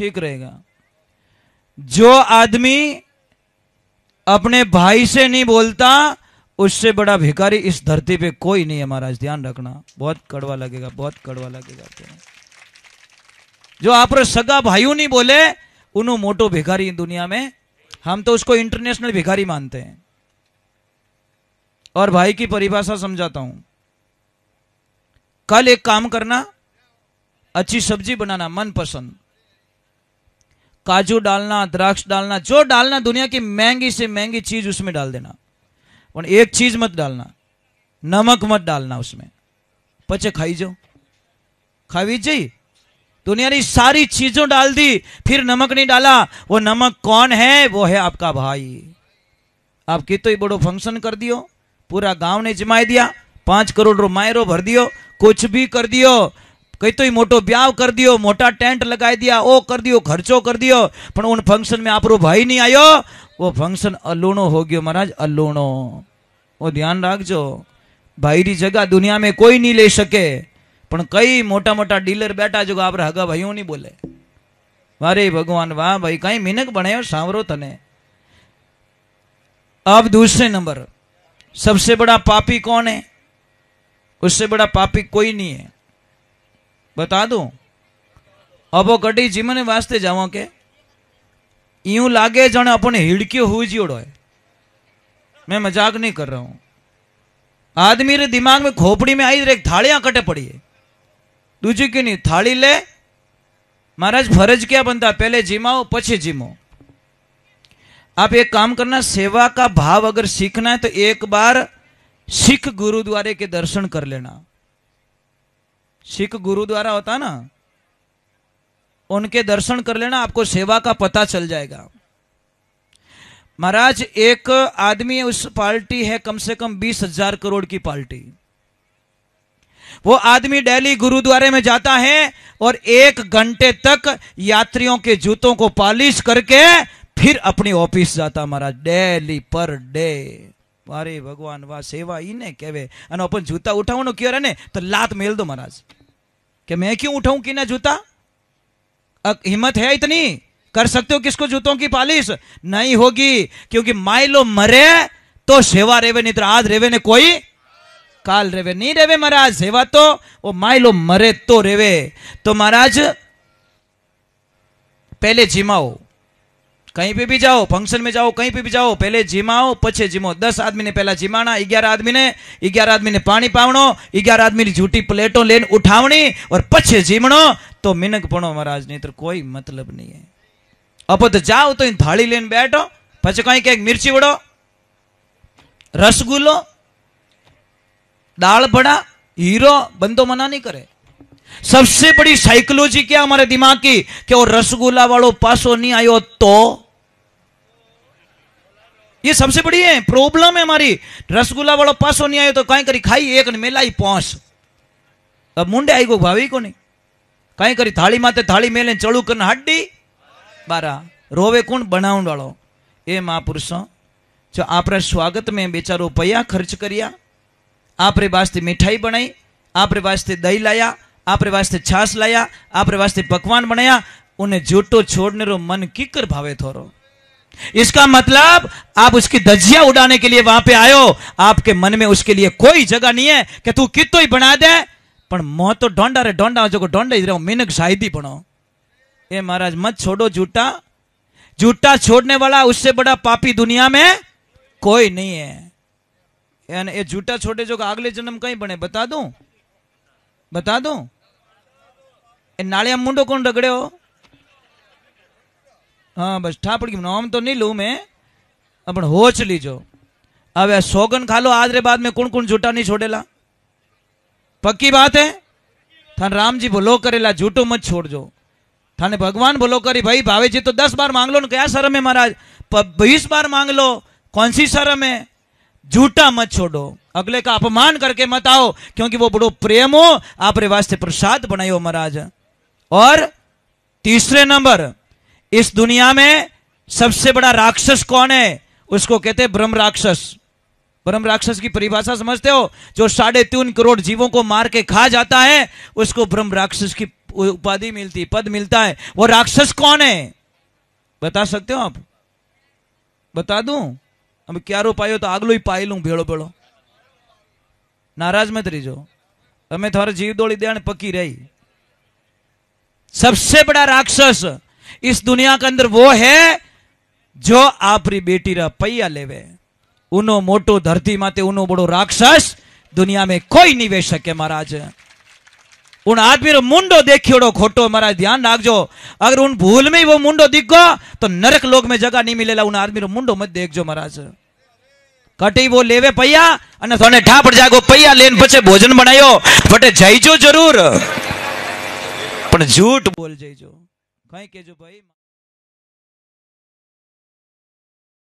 ठीक रहेगा जो आदमी अपने भाई से नहीं बोलता उससे बड़ा भिखारी इस धरती पे कोई नहीं है महाराज ध्यान रखना बहुत कड़वा लगेगा बहुत कड़वा लगेगा जो आप सगा भाइयों नहीं बोले उन्हों मोटो भिखारी दुनिया में हम तो उसको इंटरनेशनल भिखारी मानते हैं और भाई की परिभाषा समझाता हूं कल एक काम करना अच्छी सब्जी बनाना मनपसंद काजू डालना द्राक्ष डालना जो डालना दुनिया की महंगी से महंगी चीज उसमें डाल देना पर एक चीज मत डालना नमक मत डालना उसमें पचे खाई जाओ खावी जी दुनिया ने सारी चीजों डाल दी फिर नमक नहीं डाला वो नमक कौन है वो है आपका भाई आप कितो ही बड़ो फंक्शन कर दियो पूरा गांव ने जमाई दिया पांच करोड़ रो मायरो भर दियो कुछ भी कर दियो कई तो मोटो ब्याव कर दियो मोटा टेंट लगा दिया ओ कर दियो खर्चो कर दियो पर उन फंक्शन में आप रो भाई नहीं आयो वो फंक्शन अलूणो हो गयो महाराज अलूणो वो ध्यान रख रखो भाई की जगह दुनिया में कोई नहीं ले सके कई मोटा मोटा डीलर बैठा जो आप हगा भाई नहीं बोले वारे भगवान वाह भाई कहीं मिनक बने सांवरो तने अब दूसरे नंबर सबसे बड़ा पापी कौन है उससे बड़ा पापी कोई नहीं है बता दू अब कटी जी मैंने वास्ते જાવો के यू लागे जाने अपने हिड़क्यो हुई जियोड़ो है मैं मजाक नहीं कर रहा हूं आदमी रे दिमाग में खोपड़ी में आई एक थालियां कटे पड़ी है दूजी क्यों नहीं थाली ले महाराज फरज क्या बनता पहले जिमाओ पछे जिमो आप एक काम करना सेवा का भाव अगर सीखना है तो एक बार सिख गुरुद्वारे के दर्शन कर लेना सिख गुरु द्वारा होता ना उनके दर्शन कर लेना आपको सेवा का पता चल जाएगा महाराज एक आदमी उस पार्टी है कम से कम बीस हजार करोड़ की पार्टी वो आदमी डेली गुरुद्वारे में जाता है और एक घंटे तक यात्रियों के जूतों को पॉलिश करके फिर अपनी ऑफिस जाता महाराज डेली पर डे ارے ભગવાન وا સેવા ઈને કેવે ان ઓપન જૂતા ઉઠાવણો ક્યો રે ને તો લાત મેલ દો મહારાજ કે મેં કે ઉઠાવું કીને જૂતા હિંમત હે इतनी કર સકતે હો કિસકો જૂતોં કી پالیش નહીં ہوگی ક્યોકી માયલો મરે તો સેવા રેવે નહીતર આજ રેવે ને કોઈ કાલ રેવે નહી રેવે મહારાજ સેવા તો ઓ માયલો મરે તો રેવે તો મહારાજ પેલે જીમાઓ कहीं पे भी जाओ फंक्शन में जाओ कहीं पे भी जाओ पहले जिमाओ पछे जिमो दस आदमी ने पहला जिमाना ग्यारह आदमी ने ग्यारह आदमी ने पानी पावणो ग्यारह आदमी ने झूठी प्लेटों लेन उठावनी और पछे जिमणो तो मिनक पड़ो महाराज नहीं तो कोई मतलब नहीं है अब तो जाओ तो इन थाली लेन बैठो पछे कहीं कहीं मिर्ची उड़ो रसगुल्लो दाल बड़ा हीरो बंदो मना नहीं करे सबसे बड़ी साइकोलॉजी क्या हमारे दिमाग की कि वो रसगुल्ला वालों पासो नहीं आयो तो ये सबसे बड़ी है प्रॉब्लम है हमारी रसगुल्ला वालों पासो नहीं आयो तो कहीं करी खाई एक मेला ही पहुंच अब मुंडे आई को भावी को नहीं कहीं करी थाली माते थाली मेले चढ़ू कर हड्डी बारह રોવે કોણ બનાવણ વાળો એ મહાપુરુષો જો આપણા સ્વાગત મેં બેચારો પૈયા ખર્ચ કર્યા આપરે मिठाई बनाई आप આપરે વાસ્તે દહીં લાયા आपरे वास्ते छास लाया आपरे वास्ते पकवान बनाया उन्हें झूठो छोड़ने रो मन किकर भावे थोरो इसका मतलब आप उसकी धज्जिया उड़ाने के लिए वहां पे आयो आपके मन में उसके लिए कोई जगह नहीं है कि तू कितो ही बना दे पर मोह तो डोंडा रे डोंडा जो डोंडा ही रहो मिनक शायद ही बनो ए महाराज मत छोड़ो झूठा झूठा छोड़ने वाला उससे बड़ा पापी दुनिया में कोई नहीं है यानी ये झूठा छोड़े जो अगले जन्म कहीं बने बता दो बता दो नाले आम मुंडो कौन रगड़े हो हाँ बस ठापड़ की नाम तो नहीं लू मैं પણ होच लीजो अब सोगन खा लो आज रे बाद में कौन कौन झूठा नहीं छोड़ेला पक्की बात है थान राम जी भलो करेला झूठो मत छोड़ जो थाने भगवान भलो करी भाई भावे जी तो दस बार मांग लो क्या शरम है महाराज बीस बार मांग लो कौन सी शरम है झूठा मत छोड़ो अगले का अपमान करके मत आओ क्योंकि वो बड़ो प्रेम हो आप रे वास्ते प्रसाद बनायो महाराज और तीसरे नंबर इस दुनिया में सबसे बड़ा राक्षस कौन है उसको कहते हैं ब्रह्म राक्षस ब्रह्म राक्षस की परिभाषा समझते हो जो साढ़े तीन करोड़ जीवों को मार के खा जाता है उसको ब्रह्म राक्षस की उपाधि मिलती पद मिलता है वो राक्षस कौन है बता सकते हो आप बता दू अब क्या रो हो तो आगलो ही पाई लू भेड़ो भेड़ो नाराज मत रिजो हमें थोड़ा जीव दौड़ी दे અને रही सबसे बड़ा राक्षस इस दुनिया के अंदर वो है जो आपरी बेटी रा पैया लेवे उनो मोटो धरती माते उनो बड़ो राक्षस दुनिया में कोई नहीं वे सके महाराज उन आदमी रो मुंडो देखियोड़ो खोटो महाराज ध्यान जो अगर उन भूल में ही वो मुंडो दिख गो तो नरक लोग में जगह नहीं मिलेगा उन आदमी रो मुंडो मत देख जो महाराज કટી वो लेवे पैया અને थोड़े ઠાપડ જાગો पैया लेन पचे भोजन बनायो बटे जाइजो जरूर પણ જૂઠ બોલ જઈજો કઈ કેજો ભાઈ